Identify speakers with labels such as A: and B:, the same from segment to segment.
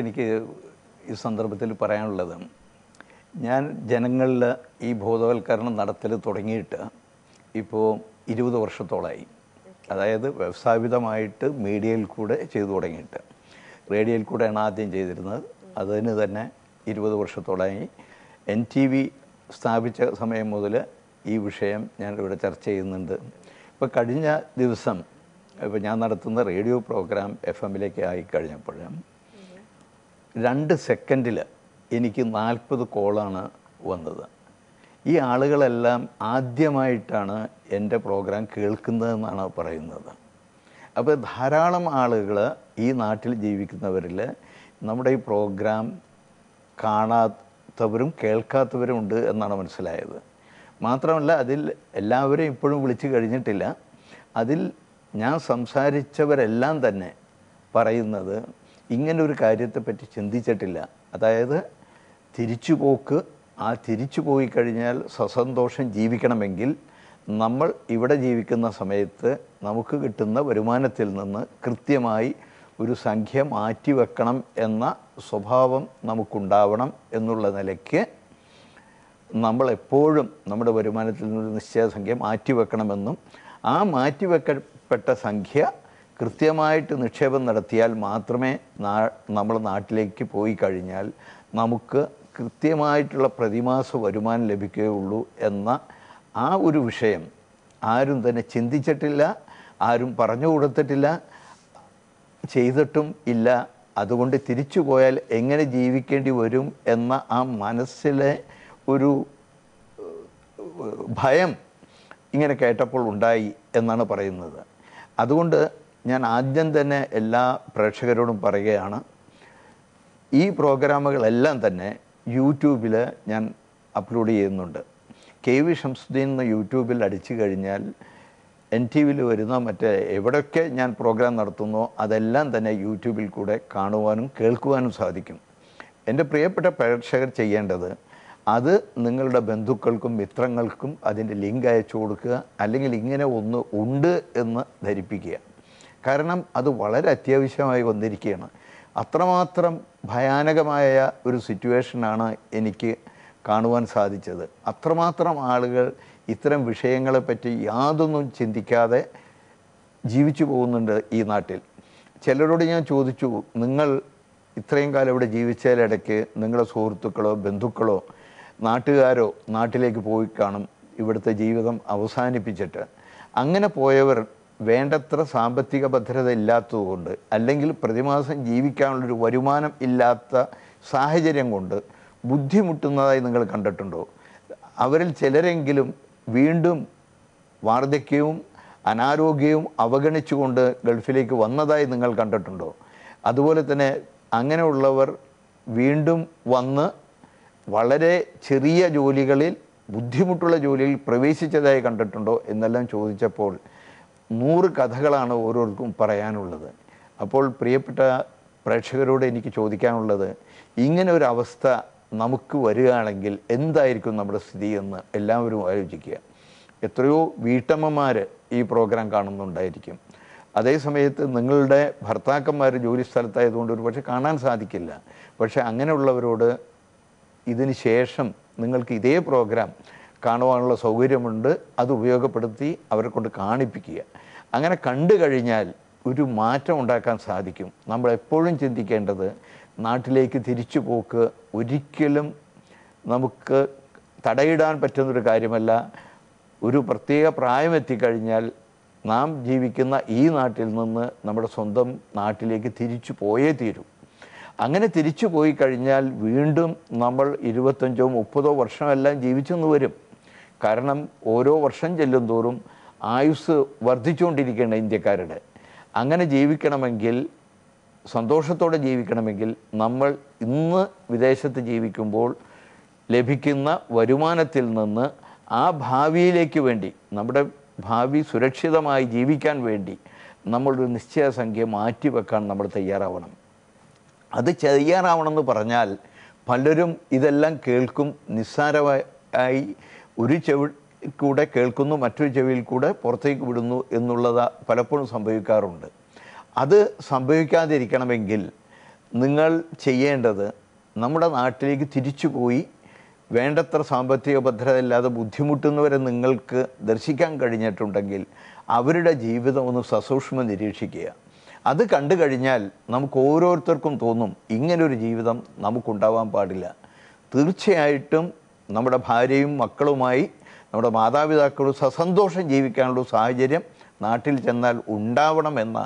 A: എനിക്ക് ഈ സന്ദർഭത്തിൽ പറയാനുള്ളത് ഞാൻ ജനങ്ങളിൽ ഈ ബോധവൽക്കരണം നടത്തൽ തുടങ്ങിയിട്ട് ഇപ്പോൾ ഇരുപത് വർഷത്തോളമായി അതായത് വ്യവസായവിധമായിട്ട് മീഡിയയിൽ കൂടെ ചെയ്തു തുടങ്ങിയിട്ട് റേഡിയോയിൽ കൂടെയാണ് ആദ്യം ചെയ്തിരുന്നത് അതിന് തന്നെ ഇരുപത് വർഷത്തോളമായി എൻ ടി വി സ്ഥാപിച്ച സമയം മുതൽ ഈ വിഷയം ഞാൻ ഇവിടെ ചർച്ച ചെയ്യുന്നുണ്ട് ഇപ്പോൾ കഴിഞ്ഞ ദിവസം ഇപ്പോൾ ഞാൻ നടത്തുന്ന റേഡിയോ പ്രോഗ്രാം എഫ് എമ്മിലേക്ക് ആയി രണ്ട് സെക്കൻഡിൽ എനിക്ക് നാൽപ്പത് കോളാണ് വന്നത് ഈ ആളുകളെല്ലാം ആദ്യമായിട്ടാണ് എൻ്റെ പ്രോഗ്രാം കേൾക്കുന്നതെന്നാണ് പറയുന്നത് അപ്പോൾ ധാരാളം ആളുകൾ ഈ നാട്ടിൽ ജീവിക്കുന്നവരിൽ നമ്മുടെ ഈ പ്രോഗ്രാം കാണാത്തവരും കേൾക്കാത്തവരും ഉണ്ട് എന്നാണ് മനസ്സിലായത് മാത്രമല്ല അതിൽ എല്ലാവരെയും ഇപ്പോഴും വിളിച്ചു കഴിഞ്ഞിട്ടില്ല അതിൽ ഞാൻ സംസാരിച്ചവരെല്ലാം തന്നെ പറയുന്നത് ഇങ്ങനെ ഒരു കാര്യത്തെപ്പറ്റി ചിന്തിച്ചിട്ടില്ല അതായത് തിരിച്ചുപോക്ക് ആ തിരിച്ചു പോയി കഴിഞ്ഞാൽ സസന്തോഷം ജീവിക്കണമെങ്കിൽ നമ്മൾ ഇവിടെ ജീവിക്കുന്ന സമയത്ത് നമുക്ക് കിട്ടുന്ന വരുമാനത്തിൽ നിന്ന് കൃത്യമായി ഒരു സംഖ്യ മാറ്റി വെക്കണം എന്ന സ്വഭാവം നമുക്കുണ്ടാവണം എന്നുള്ള നിലയ്ക്ക് നമ്മളെപ്പോഴും നമ്മുടെ വരുമാനത്തിൽ നിന്നൊരു നിശ്ചയ സംഖ്യ മാറ്റി വെക്കണമെന്നും ആ മാറ്റി വെക്കപ്പെട്ട സംഖ്യ കൃത്യമായിട്ട് നിക്ഷേപം നടത്തിയാൽ മാത്രമേ നാ നമ്മൾ നാട്ടിലേക്ക് പോയി കഴിഞ്ഞാൽ നമുക്ക് കൃത്യമായിട്ടുള്ള പ്രതിമാസ വരുമാനം ലഭിക്കുകയുള്ളൂ എന്ന ആ ഒരു വിഷയം ആരും തന്നെ ചിന്തിച്ചിട്ടില്ല ആരും പറഞ്ഞു കൊടുത്തിട്ടില്ല ചെയ്തിട്ടും ഇല്ല അതുകൊണ്ട് തിരിച്ചു പോയാൽ എങ്ങനെ ജീവിക്കേണ്ടി വരും എന്ന ആ മനസ്സിലെ ഒരു ഭയം ഇങ്ങനെ കേട്ടപ്പോൾ ഉണ്ടായി എന്നാണ് പറയുന്നത് അതുകൊണ്ട് ഞാൻ ആദ്യം തന്നെ എല്ലാ പ്രേക്ഷകരോടും പറയുകയാണ് ഈ പ്രോഗ്രാമുകളെല്ലാം തന്നെ യൂട്യൂബിൽ ഞാൻ അപ്ലോഡ് ചെയ്യുന്നുണ്ട് കെ വി ഷംസുദ്ദീൻ എന്ന യൂട്യൂബിൽ അടിച്ചു കഴിഞ്ഞാൽ എൻ ടി വിയിൽ വരുന്ന മറ്റേ എവിടെയൊക്കെ ഞാൻ പ്രോഗ്രാം നടത്തുന്നോ അതെല്ലാം തന്നെ യൂട്യൂബിൽ കൂടെ കാണുവാനും കേൾക്കുവാനും സാധിക്കും എൻ്റെ പ്രിയപ്പെട്ട പ്രേക്ഷകർ ചെയ്യേണ്ടത് അത് നിങ്ങളുടെ ബന്ധുക്കൾക്കും മിത്രങ്ങൾക്കും അതിൻ്റെ ലിങ്ക് അയച്ചു കൊടുക്കുക അല്ലെങ്കിൽ ഇങ്ങനെ ഒന്ന് ഉണ്ട് എന്ന് ധരിപ്പിക്കുക കാരണം അത് വളരെ അത്യാവശ്യമായി വന്നിരിക്കുകയാണ് അത്രമാത്രം ഭയാനകമായ ഒരു സിറ്റുവേഷനാണ് എനിക്ക് കാണുവാൻ സാധിച്ചത് അത്രമാത്രം ആളുകൾ ഇത്തരം വിഷയങ്ങളെപ്പറ്റി യാതൊന്നും ചിന്തിക്കാതെ ജീവിച്ചു പോകുന്നുണ്ട് ഈ നാട്ടിൽ ചിലരോട് ഞാൻ ചോദിച്ചു നിങ്ങൾ ഇത്രയും കാലം ഇവിടെ ജീവിച്ചതിലിടയ്ക്ക് നിങ്ങളുടെ സുഹൃത്തുക്കളോ ബന്ധുക്കളോ നാട്ടുകാരോ നാട്ടിലേക്ക് പോയി കാണും ഇവിടുത്തെ ജീവിതം അവസാനിപ്പിച്ചിട്ട് അങ്ങനെ പോയവർ വേണ്ടത്ര സാമ്പത്തിക ഭദ്രത ഇല്ലാത്തതുകൊണ്ട് അല്ലെങ്കിൽ പ്രതിമാസം ജീവിക്കാനുള്ളൊരു വരുമാനം ഇല്ലാത്ത സാഹചര്യം കൊണ്ട് ബുദ്ധിമുട്ടുന്നതായി നിങ്ങൾ കണ്ടിട്ടുണ്ടോ അവരിൽ ചിലരെങ്കിലും വീണ്ടും വാർദ്ധക്യവും അനാരോഗ്യവും അവഗണിച്ചുകൊണ്ട് ഗൾഫിലേക്ക് വന്നതായി നിങ്ങൾ കണ്ടിട്ടുണ്ടോ അതുപോലെ തന്നെ അങ്ങനെയുള്ളവർ വീണ്ടും വന്ന് വളരെ ചെറിയ ജോലികളിൽ ബുദ്ധിമുട്ടുള്ള ജോലിയിൽ പ്രവേശിച്ചതായി കണ്ടിട്ടുണ്ടോ എന്നെല്ലാം ചോദിച്ചപ്പോൾ നൂറ് കഥകളാണ് ഓരോർക്കും പറയാനുള്ളത് അപ്പോൾ പ്രിയപ്പെട്ട പ്രേക്ഷകരോട് എനിക്ക് ചോദിക്കാനുള്ളത് ഇങ്ങനെ ഒരു അവസ്ഥ നമുക്ക് വരികയാണെങ്കിൽ എന്തായിരിക്കും നമ്മുടെ സ്ഥിതി എന്ന് എല്ലാവരും ആലോചിക്കുക എത്രയോ വീട്ടമ്മമാർ ഈ പ്രോഗ്രാം കാണുന്നുണ്ടായിരിക്കും അതേസമയത്ത് നിങ്ങളുടെ ഭർത്താക്കന്മാർ ജോലി സ്ഥലത്തായതുകൊണ്ട് ഒരു പക്ഷേ കാണാൻ സാധിക്കില്ല പക്ഷേ അങ്ങനെയുള്ളവരോട് ഇതിന് ശേഷം നിങ്ങൾക്ക് ഇതേ പ്രോഗ്രാം കാണുവാനുള്ള സൗകര്യമുണ്ട് അത് ഉപയോഗപ്പെടുത്തി അവരെ കൊണ്ട് കാണിപ്പിക്കുക അങ്ങനെ കണ്ടു കഴിഞ്ഞാൽ ഒരു മാറ്റം ഉണ്ടാക്കാൻ സാധിക്കും നമ്മൾ എപ്പോഴും ചിന്തിക്കേണ്ടത് നാട്ടിലേക്ക് തിരിച്ചു പോക്ക് ഒരിക്കലും നമുക്ക് തടയിടാൻ പറ്റുന്നൊരു കാര്യമല്ല ഒരു പ്രത്യേക പ്രായമെത്തിക്കഴിഞ്ഞാൽ നാം ജീവിക്കുന്ന ഈ നാട്ടിൽ നിന്ന് നമ്മുടെ സ്വന്തം നാട്ടിലേക്ക് തിരിച്ചു പോയേ തീരൂ അങ്ങനെ തിരിച്ചു പോയി കഴിഞ്ഞാൽ വീണ്ടും നമ്മൾ ഇരുപത്തഞ്ചോ മുപ്പതോ വർഷമെല്ലാം ജീവിച്ചെന്ന് വരും കാരണം ഓരോ വർഷം ചെല്ലും തോറും ആയുസ് വർദ്ധിച്ചുകൊണ്ടിരിക്കുകയാണ് ഇന്ത്യക്കാരുടെ അങ്ങനെ ജീവിക്കണമെങ്കിൽ സന്തോഷത്തോടെ ജീവിക്കണമെങ്കിൽ നമ്മൾ ഇന്ന് വിദേശത്ത് ജീവിക്കുമ്പോൾ ലഭിക്കുന്ന വരുമാനത്തിൽ നിന്ന് ആ ഭാവിയിലേക്ക് വേണ്ടി നമ്മുടെ ഭാവി സുരക്ഷിതമായി ജീവിക്കാൻ വേണ്ടി നമ്മളൊരു സംഖ്യ മാറ്റിവെക്കാൻ നമ്മൾ തയ്യാറാവണം അത് എന്ന് പറഞ്ഞാൽ പലരും ഇതെല്ലാം കേൾക്കും നിസ്സാരമായി ഒരു ചെവി കൂടെ കേൾക്കുന്നു മറ്റൊരു ചെവിയിൽ കൂടെ പുറത്തേക്ക് വിടുന്നു എന്നുള്ളത് പലപ്പോഴും സംഭവിക്കാറുണ്ട് അത് സംഭവിക്കാതിരിക്കണമെങ്കിൽ നിങ്ങൾ ചെയ്യേണ്ടത് നമ്മുടെ നാട്ടിലേക്ക് തിരിച്ചു പോയി വേണ്ടത്ര സാമ്പത്തിക ഭദ്രത ഇല്ലാതെ ബുദ്ധിമുട്ടുന്നവരെ നിങ്ങൾക്ക് ദർശിക്കാൻ കഴിഞ്ഞിട്ടുണ്ടെങ്കിൽ അവരുടെ ജീവിതം ഒന്ന് സസൂക്ഷ്മം നിരീക്ഷിക്കുക അത് കണ്ടു കഴിഞ്ഞാൽ നമുക്ക് ഓരോരുത്തർക്കും തോന്നും ഇങ്ങനൊരു ജീവിതം നമുക്കുണ്ടാവാൻ പാടില്ല തീർച്ചയായിട്ടും നമ്മുടെ ഭാര്യയും മക്കളുമായി നമ്മുടെ മാതാപിതാക്കൾ സസന്തോഷം ജീവിക്കാനുള്ള സാഹചര്യം നാട്ടിൽ ചെന്നാൽ ഉണ്ടാവണമെന്ന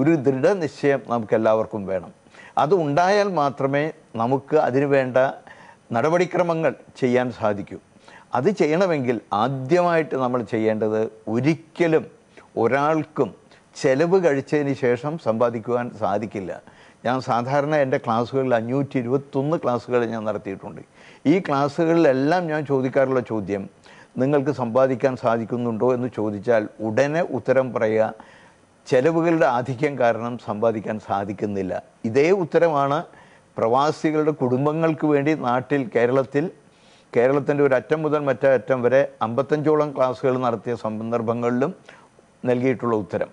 A: ഒരു ദൃഢനിശ്ചയം നമുക്കെല്ലാവർക്കും വേണം അത് ഉണ്ടായാൽ മാത്രമേ നമുക്ക് അതിനുവേണ്ട നടപടിക്രമങ്ങൾ ചെയ്യാൻ സാധിക്കൂ അത് ചെയ്യണമെങ്കിൽ ആദ്യമായിട്ട് നമ്മൾ ചെയ്യേണ്ടത് ഒരിക്കലും ഒരാൾക്കും ചെലവ് കഴിച്ചതിന് ശേഷം സമ്പാദിക്കുവാൻ സാധിക്കില്ല ഞാൻ സാധാരണ എൻ്റെ ക്ലാസ്സുകളിൽ അഞ്ഞൂറ്റി ഇരുപത്തൊന്ന് ക്ലാസ്സുകൾ ഞാൻ നടത്തിയിട്ടുണ്ട് ഈ ക്ലാസ്സുകളിലെല്ലാം ഞാൻ ചോദിക്കാറുള്ള ചോദ്യം നിങ്ങൾക്ക് സമ്പാദിക്കാൻ സാധിക്കുന്നുണ്ടോ എന്ന് ചോദിച്ചാൽ ഉടനെ ഉത്തരം പറയുക ചെലവുകളുടെ ആധിക്യം കാരണം സമ്പാദിക്കാൻ സാധിക്കുന്നില്ല ഇതേ ഉത്തരമാണ് പ്രവാസികളുടെ കുടുംബങ്ങൾക്ക് വേണ്ടി നാട്ടിൽ കേരളത്തിൽ കേരളത്തിൻ്റെ ഒരു അറ്റം മുതൽ മറ്റേ അറ്റം വരെ അമ്പത്തഞ്ചോളം ക്ലാസ്സുകൾ നടത്തിയ സന്ദർഭങ്ങളിലും നൽകിയിട്ടുള്ള ഉത്തരം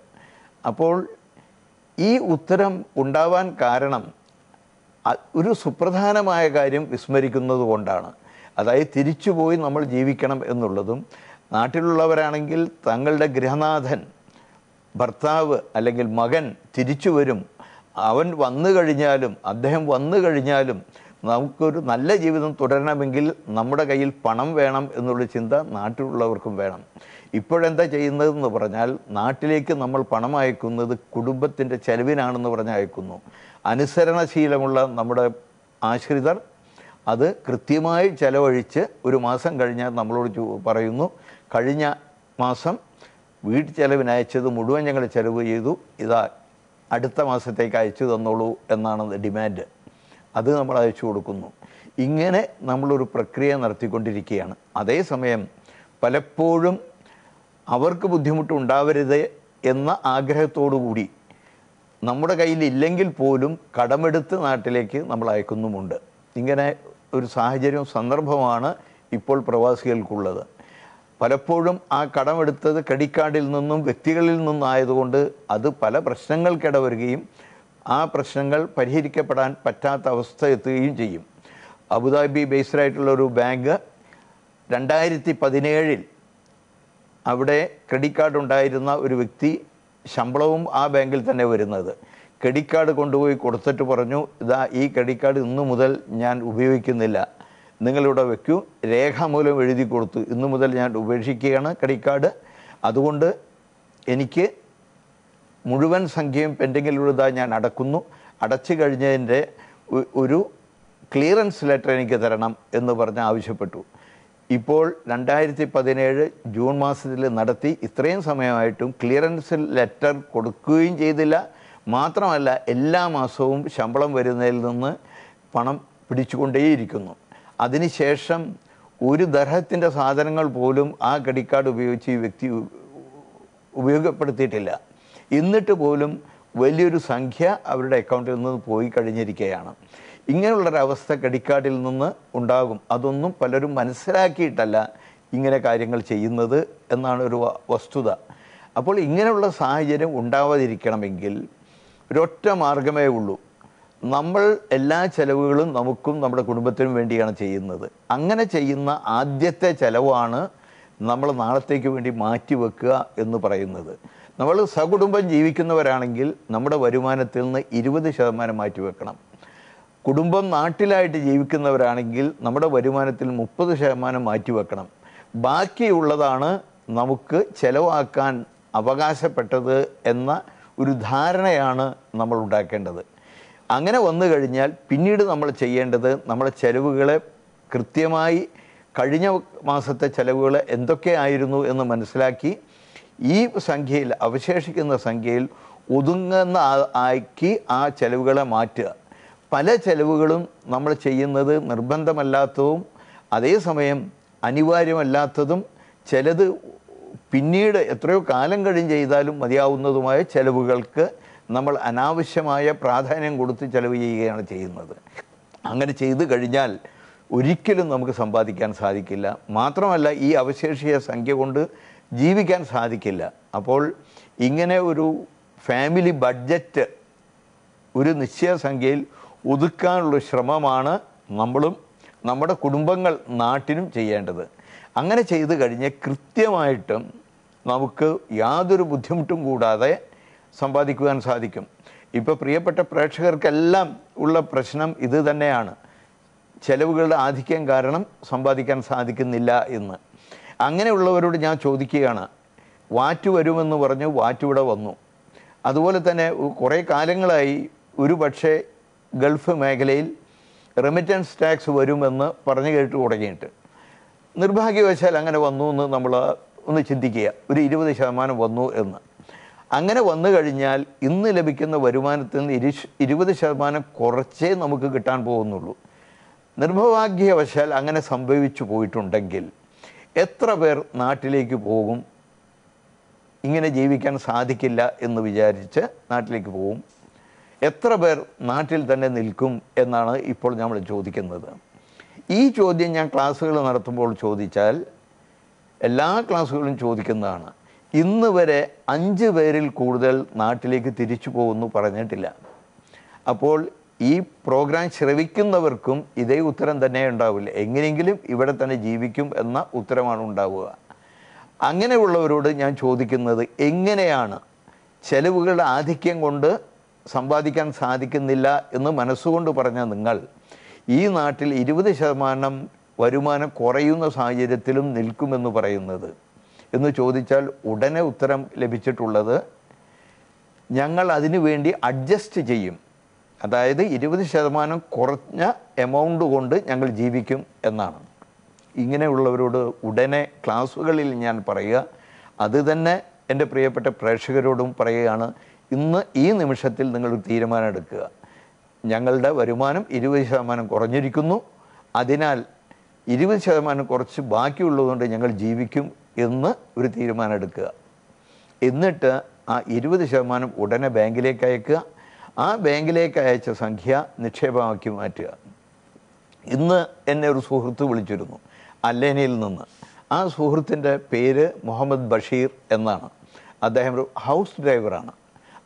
A: അപ്പോൾ ഈ ഉത്തരം ഉണ്ടാവാൻ കാരണം ഒരു സുപ്രധാനമായ കാര്യം വിസ്മരിക്കുന്നത് കൊണ്ടാണ് അതായത് തിരിച്ചുപോയി നമ്മൾ ജീവിക്കണം എന്നുള്ളതും നാട്ടിലുള്ളവരാണെങ്കിൽ തങ്ങളുടെ ഗൃഹനാഥൻ ഭർത്താവ് അല്ലെങ്കിൽ മകൻ തിരിച്ചു വരും അവൻ വന്നു കഴിഞ്ഞാലും അദ്ദേഹം വന്നു കഴിഞ്ഞാലും നമുക്കൊരു നല്ല ജീവിതം തുടരണമെങ്കിൽ നമ്മുടെ കയ്യിൽ പണം വേണം എന്നുള്ള ചിന്ത നാട്ടിലുള്ളവർക്കും വേണം ഇപ്പോഴെന്താ ചെയ്യുന്നതെന്ന് പറഞ്ഞാൽ നാട്ടിലേക്ക് നമ്മൾ പണം അയക്കുന്നത് കുടുംബത്തിൻ്റെ ചെലവിനാണെന്ന് പറഞ്ഞ് അയക്കുന്നു അനുസരണശീലമുള്ള നമ്മുടെ ആശ്രിതർ അത് കൃത്യമായി ചിലവഴിച്ച് ഒരു മാസം കഴിഞ്ഞാൽ നമ്മളോട് പറയുന്നു കഴിഞ്ഞ മാസം വീട്ടു ചെലവിന് അയച്ചത് മുഴുവൻ ഞങ്ങൾ ചെലവ് ചെയ്തു ഇതാ അടുത്ത മാസത്തേക്ക് അയച്ചു തന്നോളൂ എന്നാണ് ഡിമാൻഡ് അത് നമ്മൾ അയച്ചു കൊടുക്കുന്നു ഇങ്ങനെ നമ്മളൊരു പ്രക്രിയ നടത്തിക്കൊണ്ടിരിക്കുകയാണ് അതേസമയം പലപ്പോഴും അവർക്ക് ബുദ്ധിമുട്ടുണ്ടാവരുത് എന്ന ആഗ്രഹത്തോടു കൂടി നമ്മുടെ ഇല്ലെങ്കിൽ പോലും കടമെടുത്ത് നാട്ടിലേക്ക് നമ്മൾ അയക്കുന്നുമുണ്ട് ഇങ്ങനെ ഒരു സാഹചര്യവും സന്ദർഭമാണ് ഇപ്പോൾ പ്രവാസികൾക്കുള്ളത് പലപ്പോഴും ആ കടമെടുത്തത് ക്രെഡിറ്റ് നിന്നും വ്യക്തികളിൽ നിന്നായതുകൊണ്ട് അത് പല വരികയും ആ പ്രശ്നങ്ങൾ പരിഹരിക്കപ്പെടാൻ പറ്റാത്ത അവസ്ഥ എത്തുകയും ചെയ്യും അബുദാബി ബേസ്ഡായിട്ടുള്ള ഒരു ബാങ്ക് രണ്ടായിരത്തി പതിനേഴിൽ അവിടെ ക്രെഡിറ്റ് കാർഡ് ഉണ്ടായിരുന്ന ഒരു വ്യക്തി ശമ്പളവും ആ ബാങ്കിൽ തന്നെ വരുന്നത് ക്രെഡിറ്റ് കാർഡ് കൊണ്ടുപോയി കൊടുത്തിട്ട് പറഞ്ഞു ഇതാ ഈ ക്രെഡിറ്റ് കാർഡ് ഇന്നു മുതൽ ഞാൻ ഉപയോഗിക്കുന്നില്ല നിങ്ങളിവിടെ വെക്കൂ രേഖാമൂലം എഴുതി കൊടുത്തു ഇന്നു മുതൽ ഞാൻ ഉപേക്ഷിക്കുകയാണ് ക്രെഡിറ്റ് കാർഡ് അതുകൊണ്ട് എനിക്ക് മുഴുവൻ സംഖ്യയും പെൻഡിങ്ങിലുള്ളതാ ഞാൻ അടക്കുന്നു അടച്ചു കഴിഞ്ഞതിൻ്റെ ഒരു ക്ലിയറൻസ് ലെറ്റർ എനിക്ക് തരണം എന്ന് പറഞ്ഞ് ആവശ്യപ്പെട്ടു ഇപ്പോൾ രണ്ടായിരത്തി പതിനേഴ് ജൂൺ മാസത്തിൽ നടത്തി ഇത്രയും സമയമായിട്ടും ക്ലിയറൻസ് ലെറ്റർ കൊടുക്കുകയും ചെയ്തില്ല മാത്രമല്ല എല്ലാ മാസവും ശമ്പളം വരുന്നതിൽ നിന്ന് പണം പിടിച്ചുകൊണ്ടേയിരിക്കുന്നു അതിനുശേഷം ഒരു ദർഹത്തിൻ്റെ സാധനങ്ങൾ പോലും ആ ക്രെഡിറ്റ് കാർഡ് ഉപയോഗിച്ച് ഈ വ്യക്തി ഉപയോഗപ്പെടുത്തിയിട്ടില്ല എന്നിട്ട് പോലും വലിയൊരു സംഖ്യ അവരുടെ അക്കൗണ്ടിൽ നിന്ന് പോയി കഴിഞ്ഞിരിക്കുകയാണ് ഇങ്ങനെയുള്ളൊരവസ്ഥ ക്രെഡിറ്റ് കാർഡിൽ നിന്ന് ഉണ്ടാകും അതൊന്നും പലരും മനസ്സിലാക്കിയിട്ടല്ല ഇങ്ങനെ കാര്യങ്ങൾ ചെയ്യുന്നത് എന്നാണ് ഒരു വസ്തുത അപ്പോൾ ഇങ്ങനെയുള്ള സാഹചര്യം ഉണ്ടാവാതിരിക്കണമെങ്കിൽ ഒരൊറ്റ മാർഗമേ ഉള്ളൂ നമ്മൾ എല്ലാ ചെലവുകളും നമുക്കും നമ്മുടെ കുടുംബത്തിനും വേണ്ടിയാണ് ചെയ്യുന്നത് അങ്ങനെ ചെയ്യുന്ന ആദ്യത്തെ ചെലവാണ് നമ്മൾ നാളത്തേക്ക് വേണ്ടി മാറ്റി വെക്കുക എന്ന് പറയുന്നത് നമ്മൾ സകുടുംബം ജീവിക്കുന്നവരാണെങ്കിൽ നമ്മുടെ വരുമാനത്തിൽ നിന്ന് ഇരുപത് ശതമാനം മാറ്റി വെക്കണം കുടുംബം നാട്ടിലായിട്ട് ജീവിക്കുന്നവരാണെങ്കിൽ നമ്മുടെ വരുമാനത്തിൽ മുപ്പത് ശതമാനം മാറ്റി വെക്കണം ബാക്കിയുള്ളതാണ് നമുക്ക് ചെലവാക്കാൻ അവകാശപ്പെട്ടത് എന്ന ഒരു ധാരണയാണ് നമ്മൾ ഉണ്ടാക്കേണ്ടത് അങ്ങനെ വന്നു കഴിഞ്ഞാൽ പിന്നീട് നമ്മൾ ചെയ്യേണ്ടത് നമ്മുടെ ചെലവുകളെ കൃത്യമായി കഴിഞ്ഞ മാസത്തെ ചെലവുകൾ എന്തൊക്കെയായിരുന്നു എന്ന് മനസ്സിലാക്കി ഈ സംഖ്യയിൽ അവശേഷിക്കുന്ന സംഖ്യയിൽ ഒതുങ്ങുന്ന ആക്കി ആ ചെലവുകളെ മാറ്റുക പല ചെലവുകളും നമ്മൾ ചെയ്യുന്നത് നിർബന്ധമല്ലാത്തതും അതേസമയം അനിവാര്യമല്ലാത്തതും ചിലത് പിന്നീട് എത്രയോ കാലം കഴിഞ്ഞ് ചെയ്താലും മതിയാവുന്നതുമായ ചെലവുകൾക്ക് നമ്മൾ അനാവശ്യമായ പ്രാധാന്യം കൊടുത്ത് ചെലവ് ചെയ്യുകയാണ് ചെയ്യുന്നത് അങ്ങനെ ചെയ്തു കഴിഞ്ഞാൽ ഒരിക്കലും നമുക്ക് സമ്പാദിക്കാൻ സാധിക്കില്ല മാത്രമല്ല ഈ അവശേഷിയ സംഖ്യ കൊണ്ട് ജീവിക്കാൻ സാധിക്കില്ല അപ്പോൾ ഇങ്ങനെ ഒരു ഫാമിലി ബഡ്ജറ്റ് ഒരു നിശ്ചയ സംഖ്യയിൽ ഒതുക്കാനുള്ള ശ്രമമാണ് നമ്മളും നമ്മുടെ കുടുംബങ്ങൾ നാട്ടിനും ചെയ്യേണ്ടത് അങ്ങനെ ചെയ്തു കഴിഞ്ഞ് കൃത്യമായിട്ടും നമുക്ക് യാതൊരു ബുദ്ധിമുട്ടും കൂടാതെ സമ്പാദിക്കുവാൻ സാധിക്കും ഇപ്പോൾ പ്രിയപ്പെട്ട പ്രേക്ഷകർക്കെല്ലാം ഉള്ള പ്രശ്നം ഇത് തന്നെയാണ് ചെലവുകളുടെ ആധിക്യം കാരണം സമ്പാദിക്കാൻ സാധിക്കുന്നില്ല എന്ന് അങ്ങനെയുള്ളവരോട് ഞാൻ ചോദിക്കുകയാണ് വാറ്റ് വരുമെന്ന് പറഞ്ഞു വാറ്റിവിടെ വന്നു അതുപോലെ തന്നെ കുറേ കാലങ്ങളായി ഒരു പക്ഷേ ഗൾഫ് മേഖലയിൽ റെമിറ്റൻസ് ടാക്സ് വരുമെന്ന് പറഞ്ഞു കേട്ട് തുടങ്ങിയിട്ട് നിർഭാഗ്യവശാൽ അങ്ങനെ വന്നു എന്ന് നമ്മൾ ഒന്ന് ചിന്തിക്കുക ഒരു ഇരുപത് ശതമാനം വന്നു എന്ന് അങ്ങനെ വന്നു കഴിഞ്ഞാൽ ഇന്ന് ലഭിക്കുന്ന വരുമാനത്തിൽ നിന്ന് ഇരു ഇരുപത് ശതമാനം കുറച്ചേ നമുക്ക് കിട്ടാൻ പോകുന്നുള്ളൂ നിർഭാഗ്യവശാൽ അങ്ങനെ സംഭവിച്ചു പോയിട്ടുണ്ടെങ്കിൽ എത്ര പേർ നാട്ടിലേക്ക് പോകും ഇങ്ങനെ ജീവിക്കാൻ സാധിക്കില്ല എന്ന് വിചാരിച്ച് നാട്ടിലേക്ക് പോകും എത്ര പേർ നാട്ടിൽ തന്നെ നിൽക്കും എന്നാണ് ഇപ്പോൾ നമ്മൾ ചോദിക്കുന്നത് ഈ ചോദ്യം ഞാൻ ക്ലാസ്സുകൾ നടത്തുമ്പോൾ ചോദിച്ചാൽ എല്ലാ ക്ലാസ്സുകളും ചോദിക്കുന്നതാണ് ഇന്ന് വരെ അഞ്ച് പേരിൽ കൂടുതൽ നാട്ടിലേക്ക് തിരിച്ചു പോകുന്നു പറഞ്ഞിട്ടില്ല അപ്പോൾ ഈ പ്രോഗ്രാം ശ്രവിക്കുന്നവർക്കും ഇതേ ഉത്തരം തന്നെ ഉണ്ടാവില്ല എങ്ങനെയെങ്കിലും ഇവിടെ തന്നെ ജീവിക്കും എന്ന ഉത്തരമാണ് ഉണ്ടാവുക അങ്ങനെയുള്ളവരോട് ഞാൻ ചോദിക്കുന്നത് എങ്ങനെയാണ് ചെലവുകളുടെ ആധിക്യം കൊണ്ട് സമ്പാദിക്കാൻ സാധിക്കുന്നില്ല എന്ന് മനസ്സുകൊണ്ട് പറഞ്ഞ നിങ്ങൾ ഈ നാട്ടിൽ ഇരുപത് ശതമാനം വരുമാനം കുറയുന്ന സാഹചര്യത്തിലും നിൽക്കുമെന്ന് പറയുന്നത് എന്ന് ചോദിച്ചാൽ ഉടനെ ഉത്തരം ലഭിച്ചിട്ടുള്ളത് ഞങ്ങൾ അതിനു വേണ്ടി അഡ്ജസ്റ്റ് ചെയ്യും അതായത് ഇരുപത് ശതമാനം കുറഞ്ഞ എമൗണ്ട് കൊണ്ട് ഞങ്ങൾ ജീവിക്കും എന്നാണ് ഇങ്ങനെയുള്ളവരോട് ഉടനെ ക്ലാസ്സുകളിൽ ഞാൻ പറയുക അത് തന്നെ എൻ്റെ പ്രിയപ്പെട്ട പ്രേക്ഷകരോടും പറയുകയാണ് ഇന്ന് ഈ നിമിഷത്തിൽ നിങ്ങൾ തീരുമാനം എടുക്കുക ഞങ്ങളുടെ വരുമാനം ഇരുപത് ശതമാനം കുറഞ്ഞിരിക്കുന്നു അതിനാൽ ഇരുപത് ശതമാനം കുറച്ച് ബാക്കിയുള്ളതുകൊണ്ട് ഞങ്ങൾ ജീവിക്കും എന്ന് ഒരു തീരുമാനം എടുക്കുക എന്നിട്ട് ആ ഇരുപത് ശതമാനം ഉടനെ ബാങ്കിലേക്ക് അയക്കുക ആ ബാങ്കിലേക്ക് അയച്ച സംഖ്യ നിക്ഷേപമാക്കി മാറ്റുക ഇന്ന് എന്നെ ഒരു സുഹൃത്ത് വിളിച്ചിരുന്നു അല്ലേനയിൽ നിന്ന് ആ സുഹൃത്തിൻ്റെ പേര് മുഹമ്മദ് ബഷീർ എന്നാണ് അദ്ദേഹം ഒരു ഹൗസ് ഡ്രൈവറാണ്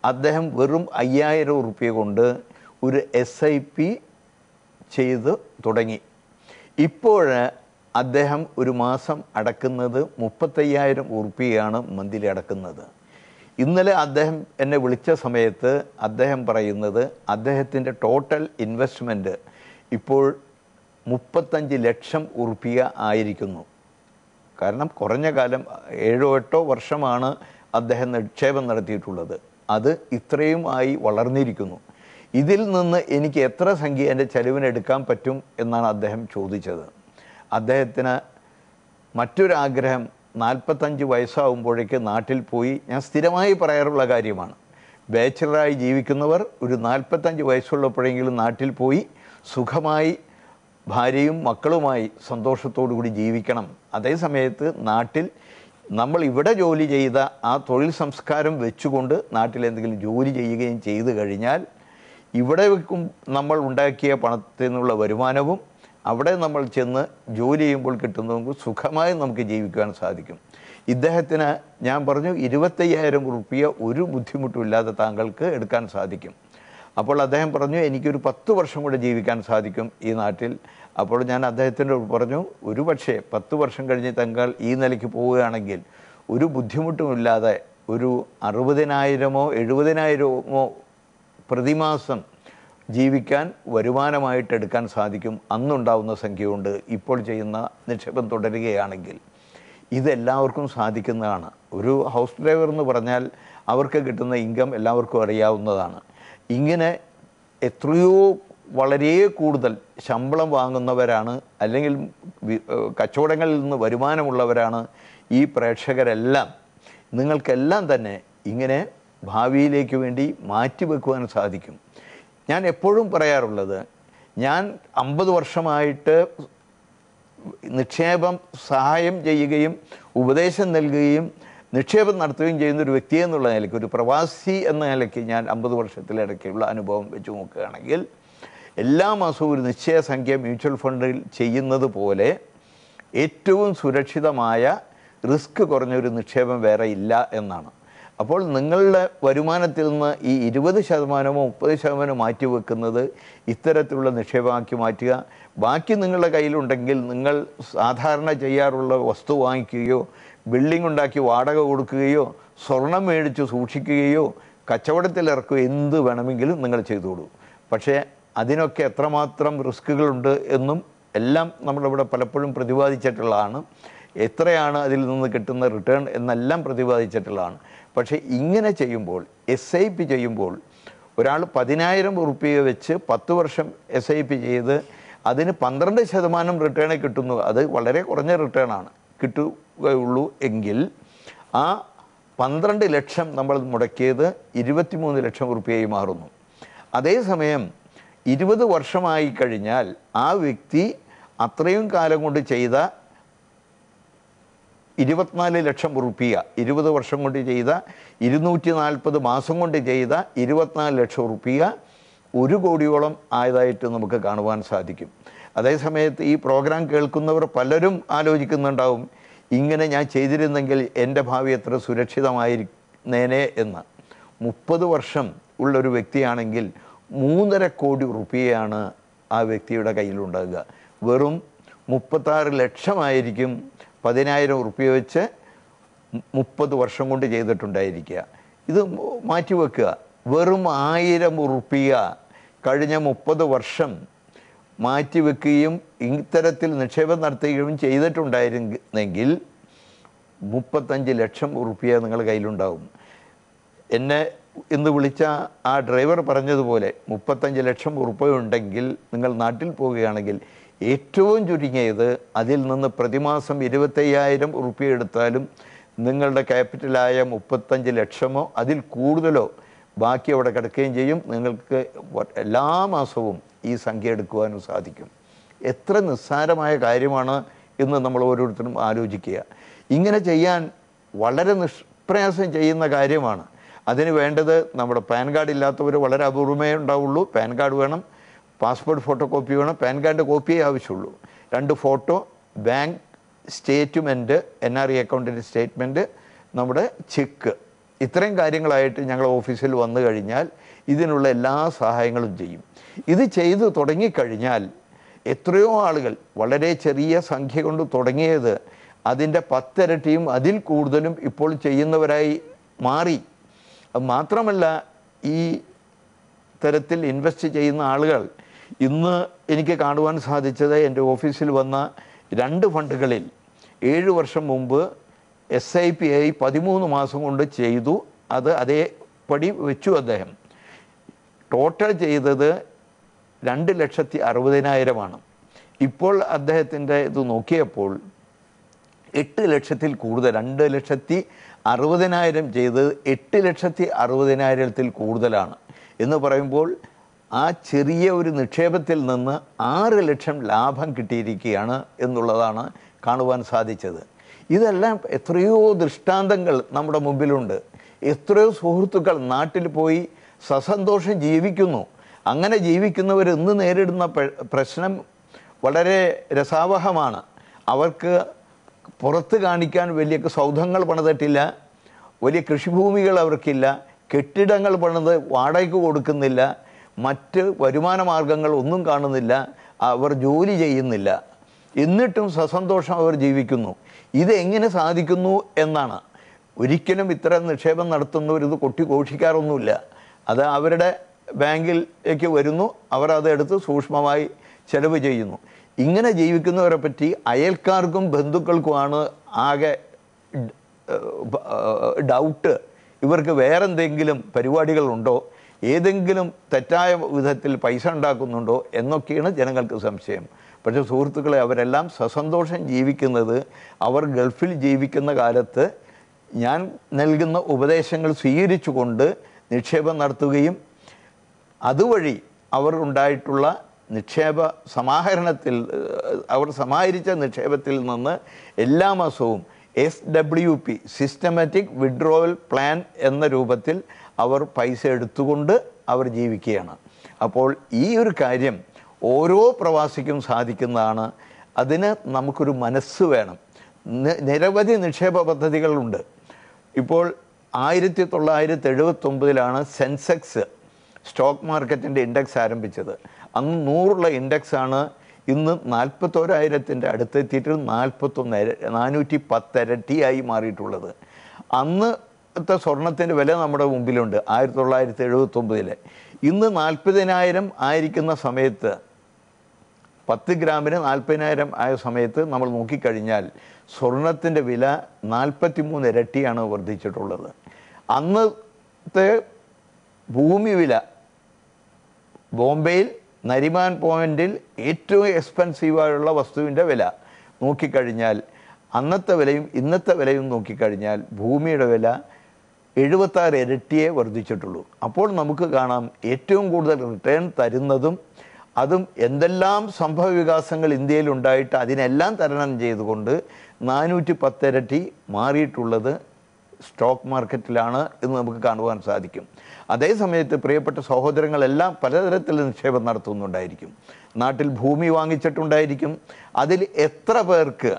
A: അദ്ദേഹം വെറും അയ്യായിരം റുപ്യ കൊണ്ട് ഒരു എസ് ഐ പി ചെയ്ത് തുടങ്ങി ഇപ്പോൾ അദ്ദേഹം ഒരു മാസം അടക്കുന്നത് മുപ്പത്തയ്യായിരം ഉറുപ്പിയാണ് മന്തിലി അടക്കുന്നത് ഇന്നലെ അദ്ദേഹം എന്നെ വിളിച്ച സമയത്ത് അദ്ദേഹം പറയുന്നത് അദ്ദേഹത്തിൻ്റെ ടോട്ടൽ ഇൻവെസ്റ്റ്മെൻറ്റ് ഇപ്പോൾ മുപ്പത്തഞ്ച് ലക്ഷം ഉറുപ്പിയ ആയിരിക്കുന്നു കാരണം കുറഞ്ഞ കാലം ഏഴോ എട്ടോ വർഷമാണ് അദ്ദേഹം നിക്ഷേപം നടത്തിയിട്ടുള്ളത് അത് ഇത്രയും ആയി വളർന്നിരിക്കുന്നു ഇതിൽ നിന്ന് എനിക്ക് എത്ര സംഖ്യ എൻ്റെ ചെലവിനെടുക്കാൻ പറ്റും എന്നാണ് അദ്ദേഹം ചോദിച്ചത് അദ്ദേഹത്തിന് മറ്റൊരാഗ്രഹം നാൽപ്പത്തഞ്ച് വയസ്സാവുമ്പോഴേക്ക് നാട്ടിൽ പോയി ഞാൻ സ്ഥിരമായി പറയാറുള്ള കാര്യമാണ് ബാച്ചിലറായി ജീവിക്കുന്നവർ ഒരു നാൽപ്പത്തഞ്ച് വയസ്സുള്ളപ്പോഴെങ്കിലും നാട്ടിൽ പോയി സുഖമായി ഭാര്യയും മക്കളുമായി സന്തോഷത്തോടു കൂടി ജീവിക്കണം അതേസമയത്ത് നാട്ടിൽ നമ്മൾ ഇവിടെ ജോലി ചെയ്ത ആ തൊഴിൽ സംസ്കാരം വെച്ചുകൊണ്ട് നാട്ടിൽ എന്തെങ്കിലും ജോലി ചെയ്യുകയും ചെയ്തു കഴിഞ്ഞാൽ ഇവിടെ വെക്കും നമ്മൾ ഉണ്ടാക്കിയ പണത്തിൽ നിന്നുള്ള വരുമാനവും അവിടെ നമ്മൾ ചെന്ന് ജോലി ചെയ്യുമ്പോൾ കിട്ടുന്നതും സുഖമായി നമുക്ക് ജീവിക്കാൻ സാധിക്കും ഇദ്ദേഹത്തിന് ഞാൻ പറഞ്ഞു ഇരുപത്തയ്യായിരം റുപ്യ ഒരു ബുദ്ധിമുട്ടുമില്ലാതെ താങ്കൾക്ക് എടുക്കാൻ സാധിക്കും അപ്പോൾ അദ്ദേഹം പറഞ്ഞു എനിക്കൊരു പത്ത് വർഷം കൂടെ ജീവിക്കാൻ സാധിക്കും ഈ നാട്ടിൽ അപ്പോൾ ഞാൻ അദ്ദേഹത്തിൻ്റെ പറഞ്ഞു ഒരു പക്ഷേ പത്ത് വർഷം കഴിഞ്ഞ് താങ്കൾ ഈ നിലയ്ക്ക് പോവുകയാണെങ്കിൽ ഒരു ബുദ്ധിമുട്ടുമില്ലാതെ ഒരു അറുപതിനായിരമോ എഴുപതിനായിരമോ പ്രതിമാസം ജീവിക്കാൻ വരുമാനമായിട്ട് എടുക്കാൻ സാധിക്കും അന്നുണ്ടാവുന്ന സംഖ്യയുണ്ട് ഇപ്പോൾ ചെയ്യുന്ന നിക്ഷേപം തുടരുകയാണെങ്കിൽ ഇതെല്ലാവർക്കും സാധിക്കുന്നതാണ് ഒരു ഹൗസ് ഡ്രൈവർ എന്ന് പറഞ്ഞാൽ അവർക്ക് കിട്ടുന്ന ഇൻകം എല്ലാവർക്കും അറിയാവുന്നതാണ് ഇങ്ങനെ എത്രയോ വളരെ കൂടുതൽ ശമ്പളം വാങ്ങുന്നവരാണ് അല്ലെങ്കിൽ കച്ചവടങ്ങളിൽ നിന്ന് വരുമാനമുള്ളവരാണ് ഈ പ്രേക്ഷകരെല്ലാം നിങ്ങൾക്കെല്ലാം തന്നെ ഇങ്ങനെ ഭാവിയിലേക്ക് വേണ്ടി മാറ്റിവെക്കുവാൻ സാധിക്കും ഞാൻ എപ്പോഴും പറയാറുള്ളത് ഞാൻ അമ്പത് വർഷമായിട്ട് നിക്ഷേപം സഹായം ചെയ്യുകയും ഉപദേശം നൽകുകയും നിക്ഷേപം നടത്തുകയും ചെയ്യുന്ന ഒരു വ്യക്തി എന്നുള്ള നിലയ്ക്ക് ഒരു പ്രവാസി എന്ന നിലയ്ക്ക് ഞാൻ അമ്പത് വർഷത്തിലിടയ്ക്കുള്ള അനുഭവം വെച്ച് നോക്കുകയാണെങ്കിൽ എല്ലാ മാസവും ഒരു നിശ്ചയ സംഖ്യ മ്യൂച്വൽ ഫണ്ടിൽ ചെയ്യുന്നത് പോലെ ഏറ്റവും സുരക്ഷിതമായ റിസ്ക് കുറഞ്ഞൊരു നിക്ഷേപം വേറെ ഇല്ല എന്നാണ് അപ്പോൾ നിങ്ങളുടെ വരുമാനത്തിൽ നിന്ന് ഈ ഇരുപത് ശതമാനമോ മുപ്പത് ശതമാനമോ മാറ്റിവെക്കുന്നത് ഇത്തരത്തിലുള്ള നിക്ഷേപമാക്കി മാറ്റുക ബാക്കി നിങ്ങളുടെ കയ്യിലുണ്ടെങ്കിൽ നിങ്ങൾ സാധാരണ ചെയ്യാറുള്ള വസ്തു വാങ്ങിക്കുകയോ ബിൽഡിംഗ് ഉണ്ടാക്കി വാടക കൊടുക്കുകയോ സ്വർണം മേടിച്ച് സൂക്ഷിക്കുകയോ ഇറക്കുകയോ എന്ത് വേണമെങ്കിലും നിങ്ങൾ ചെയ്തോളൂ പക്ഷേ അതിനൊക്കെ എത്രമാത്രം റിസ്കുകളുണ്ട് എന്നും എല്ലാം നമ്മളിവിടെ പലപ്പോഴും പ്രതിപാദിച്ചിട്ടുള്ളതാണ് എത്രയാണ് അതിൽ നിന്ന് കിട്ടുന്ന റിട്ടേൺ എന്നെല്ലാം പ്രതിപാദിച്ചിട്ടുള്ളതാണ് പക്ഷേ ഇങ്ങനെ ചെയ്യുമ്പോൾ എസ് ഐ പി ചെയ്യുമ്പോൾ ഒരാൾ പതിനായിരം റുപ്യ വെച്ച് പത്ത് വർഷം എസ് ഐ പി ചെയ്ത് അതിന് പന്ത്രണ്ട് ശതമാനം റിട്ടേൺ കിട്ടുന്നു അത് വളരെ കുറഞ്ഞ റിട്ടേണാണ് കിട്ടുകയുള്ളൂ എങ്കിൽ ആ പന്ത്രണ്ട് ലക്ഷം നമ്മൾ മുടക്കിയത് ഇരുപത്തിമൂന്ന് ലക്ഷം റുപ്യയായി മാറുന്നു അതേസമയം ഇരുപത് വർഷമായി കഴിഞ്ഞാൽ ആ വ്യക്തി അത്രയും കാലം കൊണ്ട് ചെയ്ത ഇരുപത്തിനാല് ലക്ഷം റുപ്യ ഇരുപത് വർഷം കൊണ്ട് ചെയ്ത ഇരുന്നൂറ്റി നാൽപ്പത് മാസം കൊണ്ട് ചെയ്ത ഇരുപത്തിനാല് ലക്ഷം റുപ്യ ഒരു കോടിയോളം ആയതായിട്ട് നമുക്ക് കാണുവാൻ സാധിക്കും അതേസമയത്ത് ഈ പ്രോഗ്രാം കേൾക്കുന്നവർ പലരും ആലോചിക്കുന്നുണ്ടാവും ഇങ്ങനെ ഞാൻ ചെയ്തിരുന്നെങ്കിൽ എൻ്റെ ഭാവി എത്ര സുരക്ഷിതമായിരുന്നേനെ എന്ന് മുപ്പത് വർഷം ഉള്ളൊരു വ്യക്തിയാണെങ്കിൽ മൂന്നര കോടി റുപ്യയാണ് ആ വ്യക്തിയുടെ കയ്യിലുണ്ടാകുക വെറും മുപ്പത്താറ് ലക്ഷമായിരിക്കും പതിനായിരം ഉറുപ്പിക വെച്ച് മുപ്പത് വർഷം കൊണ്ട് ചെയ്തിട്ടുണ്ടായിരിക്കുക ഇത് മാറ്റിവെക്കുക വെറും ആയിരം ഉറുപ്പിക കഴിഞ്ഞ മുപ്പത് വർഷം മാറ്റിവെക്കുകയും ഇത്തരത്തിൽ നിക്ഷേപം നടത്തുകയും ചെയ്തിട്ടുണ്ടായിരുന്നെങ്കിൽ മുപ്പത്തഞ്ച് ലക്ഷം ഉറുപ്പിക നിങ്ങളുടെ കയ്യിലുണ്ടാവും എന്നെ ഇന്ന് വിളിച്ച ആ ഡ്രൈവർ പറഞ്ഞതുപോലെ മുപ്പത്തഞ്ച് ലക്ഷം ഉറുപ്പിക ഉണ്ടെങ്കിൽ നിങ്ങൾ നാട്ടിൽ പോവുകയാണെങ്കിൽ ഏറ്റവും ചുരുങ്ങിയത് അതിൽ നിന്ന് പ്രതിമാസം ഇരുപത്തയ്യായിരം റുപ്യ എടുത്താലും നിങ്ങളുടെ ക്യാപിറ്റലായ മുപ്പത്തഞ്ച് ലക്ഷമോ അതിൽ കൂടുതലോ ബാക്കി അവിടെ കിടക്കുകയും ചെയ്യും നിങ്ങൾക്ക് എല്ലാ മാസവും ഈ സംഖ്യ എടുക്കുവാനും സാധിക്കും എത്ര നിസ്സാരമായ കാര്യമാണ് എന്ന് നമ്മൾ ഓരോരുത്തരും ആലോചിക്കുക ഇങ്ങനെ ചെയ്യാൻ വളരെ നിഷ്പ്രയാസം ചെയ്യുന്ന കാര്യമാണ് അതിന് വേണ്ടത് നമ്മുടെ പാൻ കാർഡ് ഇല്ലാത്തവർ വളരെ അപൂർവമേ ഉണ്ടാവുള്ളൂ പാൻ കാർഡ് വേണം പാസ്പോർട്ട് ഫോട്ടോ കോപ്പി വേണം പാൻ കാർഡ് കോപ്പിയേ ആവശ്യമുള്ളൂ രണ്ട് photo bank statement N R I അക്കൗണ്ടിൻ്റെ സ്റ്റേറ്റ്മെൻറ്റ് നമ്മുടെ ചെക്ക് ഇത്രയും കാര്യങ്ങളായിട്ട് ഞങ്ങൾ ഓഫീസിൽ വന്നു കഴിഞ്ഞാൽ ഇതിനുള്ള എല്ലാ സഹായങ്ങളും ചെയ്യും ഇത് ചെയ്തു തുടങ്ങിക്കഴിഞ്ഞാൽ എത്രയോ ആളുകൾ വളരെ ചെറിയ സംഖ്യ കൊണ്ട് തുടങ്ങിയത് അതിൻ്റെ പത്തിരട്ടിയും അതിൽ കൂടുതലും ഇപ്പോൾ ചെയ്യുന്നവരായി മാറി അത് മാത്രമല്ല ഈ തരത്തിൽ ഇൻവെസ്റ്റ് ചെയ്യുന്ന ആളുകൾ ഇന്ന് എനിക്ക് കാണുവാൻ സാധിച്ചത് എൻ്റെ ഓഫീസിൽ വന്ന രണ്ട് ഫണ്ടുകളിൽ ഏഴ് വർഷം മുമ്പ് എസ് ഐ പി ഐ പതിമൂന്ന് മാസം കൊണ്ട് ചെയ്തു അത് അതേപടി വെച്ചു അദ്ദേഹം ടോട്ടൽ ചെയ്തത് രണ്ട് ലക്ഷത്തി അറുപതിനായിരമാണ് ഇപ്പോൾ അദ്ദേഹത്തിൻ്റെ ഇത് നോക്കിയപ്പോൾ എട്ട് ലക്ഷത്തിൽ കൂടുതൽ രണ്ട് ലക്ഷത്തി അറുപതിനായിരം ചെയ്തത് എട്ട് ലക്ഷത്തി അറുപതിനായിരത്തിൽ കൂടുതലാണ് എന്ന് പറയുമ്പോൾ ആ ചെറിയ ഒരു നിക്ഷേപത്തിൽ നിന്ന് ആറ് ലക്ഷം ലാഭം കിട്ടിയിരിക്കുകയാണ് എന്നുള്ളതാണ് കാണുവാൻ സാധിച്ചത് ഇതെല്ലാം എത്രയോ ദൃഷ്ടാന്തങ്ങൾ നമ്മുടെ മുമ്പിലുണ്ട് എത്രയോ സുഹൃത്തുക്കൾ നാട്ടിൽ പോയി സസന്തോഷം ജീവിക്കുന്നു അങ്ങനെ ജീവിക്കുന്നവർ ഇന്ന് നേരിടുന്ന പ്രശ്നം വളരെ രസാവഹമാണ് അവർക്ക് പുറത്ത് കാണിക്കാൻ വലിയ സൗധങ്ങൾ പണിതിട്ടില്ല വലിയ കൃഷിഭൂമികൾ അവർക്കില്ല കെട്ടിടങ്ങൾ പണിത് വാടകയ്ക്ക് കൊടുക്കുന്നില്ല മറ്റ് വരുമാന മാർഗങ്ങൾ ഒന്നും കാണുന്നില്ല അവർ ജോലി ചെയ്യുന്നില്ല എന്നിട്ടും സസന്തോഷം അവർ ജീവിക്കുന്നു ഇതെങ്ങനെ സാധിക്കുന്നു എന്നാണ് ഒരിക്കലും ഇത്തരം നിക്ഷേപം നടത്തുന്നവരിത് കൊട്ടിഘോഷിക്കാറൊന്നുമില്ല അത് അവരുടെ ബാങ്കിലേക്ക് വരുന്നു അവർ അതെടുത്ത് സൂക്ഷ്മമായി ചെലവ് ചെയ്യുന്നു ഇങ്ങനെ ജീവിക്കുന്നവരെ പറ്റി അയൽക്കാർക്കും ബന്ധുക്കൾക്കുമാണ് ആകെ ഡൗട്ട് ഇവർക്ക് വേറെന്തെങ്കിലും പരിപാടികളുണ്ടോ ഏതെങ്കിലും തെറ്റായ വിധത്തിൽ പൈസ ഉണ്ടാക്കുന്നുണ്ടോ എന്നൊക്കെയാണ് ജനങ്ങൾക്ക് സംശയം പക്ഷേ സുഹൃത്തുക്കളെ അവരെല്ലാം സസന്തോഷം ജീവിക്കുന്നത് അവർ ഗൾഫിൽ ജീവിക്കുന്ന കാലത്ത് ഞാൻ നൽകുന്ന ഉപദേശങ്ങൾ സ്വീകരിച്ചുകൊണ്ട് നിക്ഷേപം നടത്തുകയും അതുവഴി അവർ ഉണ്ടായിട്ടുള്ള നിക്ഷേപ സമാഹരണത്തിൽ അവർ സമാഹരിച്ച നിക്ഷേപത്തിൽ നിന്ന് എല്ലാ മാസവും S W P systematic withdrawal plan എന്ന രൂപത്തിൽ അവർ പൈസ എടുത്തുകൊണ്ട് അവർ ജീവിക്കുകയാണ് അപ്പോൾ ഈ ഒരു കാര്യം ഓരോ പ്രവാസിക്കും സാധിക്കുന്നതാണ് അതിന് നമുക്കൊരു മനസ്സ് വേണം നിരവധി നിക്ഷേപ പദ്ധതികളുണ്ട് ഇപ്പോൾ ആയിരത്തി തൊള്ളായിരത്തി എഴുപത്തൊമ്പതിലാണ് സെൻസെക്സ് സ്റ്റോക്ക് മാർക്കറ്റിൻ്റെ ഇൻഡെക്സ് ആരംഭിച്ചത് അന്ന് നൂറുള്ള ഇൻഡെക്സാണ് ഇന്ന് നാൽപ്പത്തോരായിരത്തിൻ്റെ അടുത്തെത്തിയിട്ട് നാൽപ്പത്തൊന്ന് നാനൂറ്റി പത്തരട്ടിയായി മാറിയിട്ടുള്ളത് അന്ന് ഇന്നത്തെ സ്വർണത്തിൻ്റെ വില നമ്മുടെ മുമ്പിലുണ്ട് ആയിരത്തി തൊള്ളായിരത്തി എഴുപത്തൊമ്പതിലെ ഇന്ന് നാൽപ്പതിനായിരം ആയിരിക്കുന്ന സമയത്ത് പത്ത് ഗ്രാമിന് നാൽപ്പതിനായിരം ആയ സമയത്ത് നമ്മൾ നോക്കിക്കഴിഞ്ഞാൽ സ്വർണത്തിൻ്റെ വില മൂന്ന് ഇരട്ടിയാണ് വർദ്ധിച്ചിട്ടുള്ളത് അന്നത്തെ ഭൂമി വില ബോംബെയിൽ നരിമാൻ പോയിൻറ്റിൽ ഏറ്റവും എക്സ്പെൻസീവായുള്ള വസ്തുവിൻ്റെ വില നോക്കിക്കഴിഞ്ഞാൽ അന്നത്തെ വിലയും ഇന്നത്തെ വിലയും നോക്കിക്കഴിഞ്ഞാൽ ഭൂമിയുടെ വില എഴുപത്താറ് ഇരട്ടിയെ വർദ്ധിച്ചിട്ടുള്ളൂ അപ്പോൾ നമുക്ക് കാണാം ഏറ്റവും കൂടുതൽ റിട്ടേൺ തരുന്നതും അതും എന്തെല്ലാം സംഭവ വികാസങ്ങൾ ഇന്ത്യയിൽ ഉണ്ടായിട്ട് അതിനെല്ലാം തരണം ചെയ്തുകൊണ്ട് നാനൂറ്റി പത്തിരട്ടി മാറിയിട്ടുള്ളത് സ്റ്റോക്ക് മാർക്കറ്റിലാണ് എന്ന് നമുക്ക് കാണുവാൻ സാധിക്കും അതേസമയത്ത് പ്രിയപ്പെട്ട സഹോദരങ്ങളെല്ലാം പലതരത്തിൽ നിക്ഷേപം നടത്തുന്നുണ്ടായിരിക്കും നാട്ടിൽ ഭൂമി വാങ്ങിച്ചിട്ടുണ്ടായിരിക്കും അതിൽ എത്ര പേർക്ക്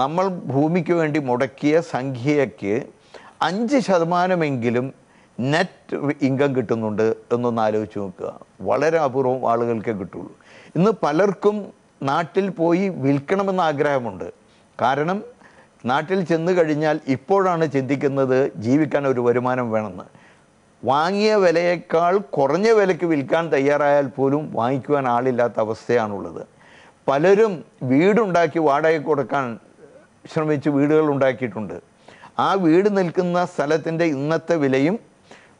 A: നമ്മൾ ഭൂമിക്ക് വേണ്ടി മുടക്കിയ സംഖ്യയ്ക്ക് അഞ്ച് ശതമാനമെങ്കിലും നെറ്റ് ഇൻകം കിട്ടുന്നുണ്ട് എന്നൊന്ന് ആലോചിച്ച് നോക്കുക വളരെ അപൂർവം ആളുകൾക്കേ കിട്ടുള്ളൂ ഇന്ന് പലർക്കും നാട്ടിൽ പോയി വിൽക്കണമെന്ന ആഗ്രഹമുണ്ട് കാരണം നാട്ടിൽ ചെന്ന് കഴിഞ്ഞാൽ ഇപ്പോഴാണ് ചിന്തിക്കുന്നത് ജീവിക്കാൻ ഒരു വരുമാനം വേണമെന്ന് വാങ്ങിയ വിലയേക്കാൾ കുറഞ്ഞ വിലയ്ക്ക് വിൽക്കാൻ തയ്യാറായാൽ പോലും വാങ്ങിക്കുവാൻ ആളില്ലാത്ത അവസ്ഥയാണുള്ളത് പലരും വീടുണ്ടാക്കി വാടക കൊടുക്കാൻ ശ്രമിച്ച് വീടുകൾ ഉണ്ടാക്കിയിട്ടുണ്ട് ആ വീട് നിൽക്കുന്ന സ്ഥലത്തിൻ്റെ ഇന്നത്തെ വിലയും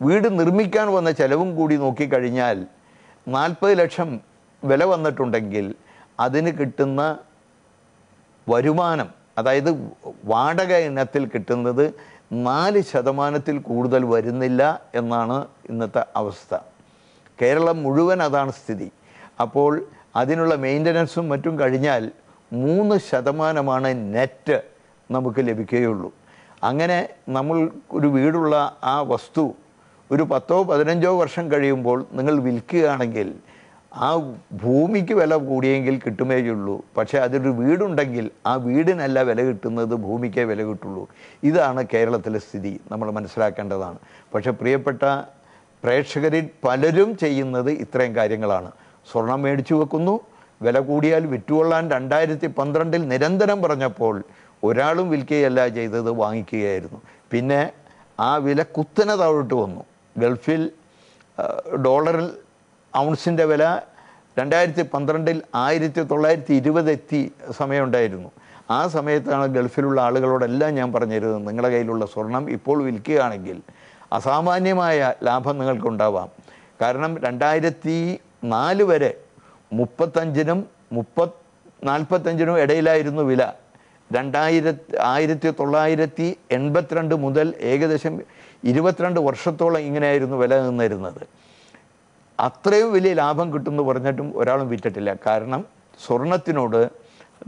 A: വീട് നിർമ്മിക്കാൻ വന്ന ചിലവും കൂടി നോക്കിക്കഴിഞ്ഞാൽ നാൽപ്പത് ലക്ഷം വില വന്നിട്ടുണ്ടെങ്കിൽ അതിന് കിട്ടുന്ന വരുമാനം അതായത് വാടക ഇനത്തിൽ കിട്ടുന്നത് നാല് ശതമാനത്തിൽ കൂടുതൽ വരുന്നില്ല എന്നാണ് ഇന്നത്തെ അവസ്ഥ കേരളം മുഴുവൻ അതാണ് സ്ഥിതി അപ്പോൾ അതിനുള്ള മെയിൻ്റനൻസും മറ്റും കഴിഞ്ഞാൽ മൂന്ന് ശതമാനമാണ് നെറ്റ് നമുക്ക് ലഭിക്കുകയുള്ളൂ അങ്ങനെ നമ്മൾ ഒരു വീടുള്ള ആ വസ്തു ഒരു പത്തോ പതിനഞ്ചോ വർഷം കഴിയുമ്പോൾ നിങ്ങൾ വിൽക്കുകയാണെങ്കിൽ ആ ഭൂമിക്ക് വില കൂടിയെങ്കിൽ കിട്ടുമേ ഉള്ളൂ പക്ഷേ അതൊരു വീടുണ്ടെങ്കിൽ ആ വീടിനല്ല വില കിട്ടുന്നത് ഭൂമിക്കേ വില കിട്ടുള്ളൂ ഇതാണ് കേരളത്തിലെ സ്ഥിതി നമ്മൾ മനസ്സിലാക്കേണ്ടതാണ് പക്ഷേ പ്രിയപ്പെട്ട പ്രേക്ഷകരിൽ പലരും ചെയ്യുന്നത് ഇത്രയും കാര്യങ്ങളാണ് സ്വർണം മേടിച്ചു വെക്കുന്നു വില കൂടിയാൽ വിറ്റുകൊള്ളാൻ രണ്ടായിരത്തി പന്ത്രണ്ടിൽ നിരന്തരം പറഞ്ഞപ്പോൾ ഒരാളും വിൽക്കുകയല്ല ചെയ്തത് വാങ്ങിക്കുകയായിരുന്നു പിന്നെ ആ വില കുത്തനെ താഴോട്ട് വന്നു ഗൾഫിൽ ഡോളറിൽ ഔൺസിൻ്റെ വില രണ്ടായിരത്തി പന്ത്രണ്ടിൽ ആയിരത്തി തൊള്ളായിരത്തി ഇരുപത് എത്തി സമയമുണ്ടായിരുന്നു ആ സമയത്താണ് ഗൾഫിലുള്ള ആളുകളോടെല്ലാം ഞാൻ പറഞ്ഞിരുന്നത് നിങ്ങളുടെ കയ്യിലുള്ള സ്വർണം ഇപ്പോൾ വിൽക്കുകയാണെങ്കിൽ അസാമാന്യമായ ലാഭം നിങ്ങൾക്കുണ്ടാവാം കാരണം രണ്ടായിരത്തി നാല് വരെ മുപ്പത്തഞ്ചിനും മുപ്പത് നാൽപ്പത്തഞ്ചിനും ഇടയിലായിരുന്നു വില രണ്ടായിരത്തി ആയിരത്തി തൊള്ളായിരത്തി എൺപത്തിരണ്ട് മുതൽ ഏകദേശം ഇരുപത്തിരണ്ട് വർഷത്തോളം ഇങ്ങനെയായിരുന്നു വില നിന്നിരുന്നത് അത്രയും വലിയ ലാഭം കിട്ടുമെന്ന് പറഞ്ഞിട്ടും ഒരാളും വിറ്റിട്ടില്ല കാരണം സ്വർണത്തിനോട്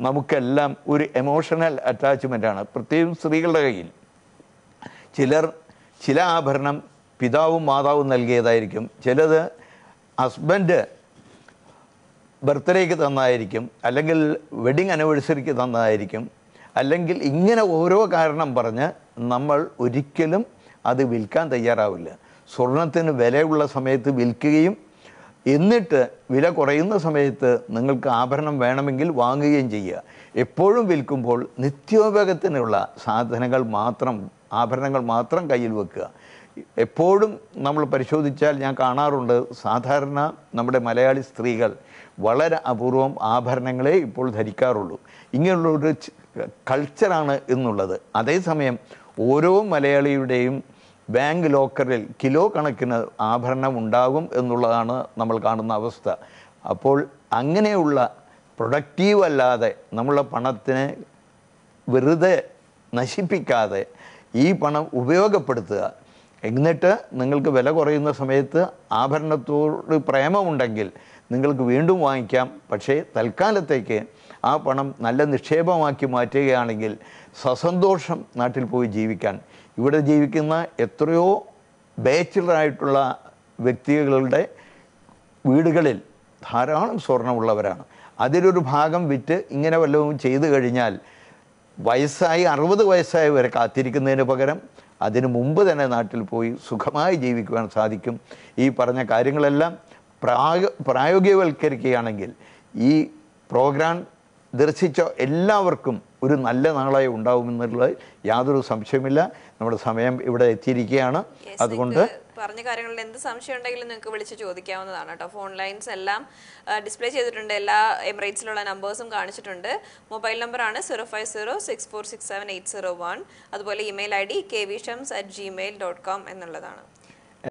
A: നമുക്കെല്ലാം ഒരു എമോഷണൽ അറ്റാച്ച്മെൻ്റാണ് പ്രത്യേകം സ്ത്രീകളുടെ കയ്യിൽ ചിലർ ചില ആഭരണം പിതാവും മാതാവും നൽകിയതായിരിക്കും ചിലത് ഹസ്ബൻഡ് ബർത്ത്ഡേക്ക് തന്നതായിരിക്കും അല്ലെങ്കിൽ വെഡിങ് ആനിവേഴ്സറിക്ക് തന്നതായിരിക്കും അല്ലെങ്കിൽ ഇങ്ങനെ ഓരോ കാരണം പറഞ്ഞ് നമ്മൾ ഒരിക്കലും അത് വിൽക്കാൻ തയ്യാറാവില്ല സ്വർണത്തിന് വിലയുള്ള സമയത്ത് വിൽക്കുകയും എന്നിട്ട് വില കുറയുന്ന സമയത്ത് നിങ്ങൾക്ക് ആഭരണം വേണമെങ്കിൽ വാങ്ങുകയും ചെയ്യുക എപ്പോഴും വിൽക്കുമ്പോൾ നിത്യോപയോഗത്തിനുള്ള സാധനങ്ങൾ മാത്രം ആഭരണങ്ങൾ മാത്രം കയ്യിൽ വെക്കുക എപ്പോഴും നമ്മൾ പരിശോധിച്ചാൽ ഞാൻ കാണാറുണ്ട് സാധാരണ നമ്മുടെ മലയാളി സ്ത്രീകൾ വളരെ അപൂർവം ആഭരണങ്ങളെ ഇപ്പോൾ ധരിക്കാറുള്ളൂ ഇങ്ങനെയുള്ള ഒരു കൾച്ചറാണ് എന്നുള്ളത് അതേസമയം ഓരോ മലയാളിയുടെയും ബാങ്ക് ലോക്കറിൽ കിലോ കണക്കിന് ആഭരണം ഉണ്ടാകും എന്നുള്ളതാണ് നമ്മൾ കാണുന്ന അവസ്ഥ അപ്പോൾ അങ്ങനെയുള്ള പ്രൊഡക്റ്റീവ് അല്ലാതെ നമ്മളെ പണത്തിനെ വെറുതെ നശിപ്പിക്കാതെ ഈ പണം ഉപയോഗപ്പെടുത്തുക എന്നിട്ട് നിങ്ങൾക്ക് വില കുറയുന്ന സമയത്ത് ആഭരണത്തോട് പ്രേമമുണ്ടെങ്കിൽ നിങ്ങൾക്ക് വീണ്ടും വാങ്ങിക്കാം പക്ഷേ തൽക്കാലത്തേക്ക് ആ പണം നല്ല നിക്ഷേപമാക്കി മാറ്റുകയാണെങ്കിൽ സസന്തോഷം നാട്ടിൽ പോയി ജീവിക്കാൻ ഇവിടെ ജീവിക്കുന്ന എത്രയോ ബാച്ചിലറായിട്ടുള്ള വ്യക്തികളുടെ വീടുകളിൽ ധാരാളം സ്വർണ്ണമുള്ളവരാണ് അതിലൊരു ഭാഗം വിറ്റ് ഇങ്ങനെ വല്ലതും ചെയ്തു കഴിഞ്ഞാൽ വയസ്സായി അറുപത് വയസ്സായി വരെ കാത്തിരിക്കുന്നതിന് പകരം അതിനു മുമ്പ് തന്നെ നാട്ടിൽ പോയി സുഖമായി ജീവിക്കുവാൻ സാധിക്കും ഈ പറഞ്ഞ കാര്യങ്ങളെല്ലാം പ്രായ പ്രായോഗികവൽക്കരിക്കുകയാണെങ്കിൽ ഈ പ്രോഗ്രാം ദർശിച്ച എല്ലാവർക്കും ഒരു നല്ല നാളായി ഉണ്ടാവുമെന്നുള്ളത് യാതൊരു സംശയമില്ല നമ്മുടെ സമയം ഇവിടെ എത്തിയിരിക്കുകയാണ് അതുകൊണ്ട് പറഞ്ഞ കാര്യങ്ങളിൽ എന്ത് സംശയം ഉണ്ടെങ്കിലും നിങ്ങൾക്ക് വിളിച്ച് ചോദിക്കാവുന്നതാണ് കേട്ടോ ഫോൺ ലൈൻസ് എല്ലാം ഡിസ്പ്ലേ ചെയ്തിട്ടുണ്ട് എല്ലാ എമിറേറ്റ്സിലുള്ള നമ്പേഴ്സും കാണിച്ചിട്ടുണ്ട് മൊബൈൽ നമ്പറാണ് zero five zero six four six seven eight zero one അതുപോലെ email I D K V Shams at Gmail dot com എന്നുള്ളതാണ്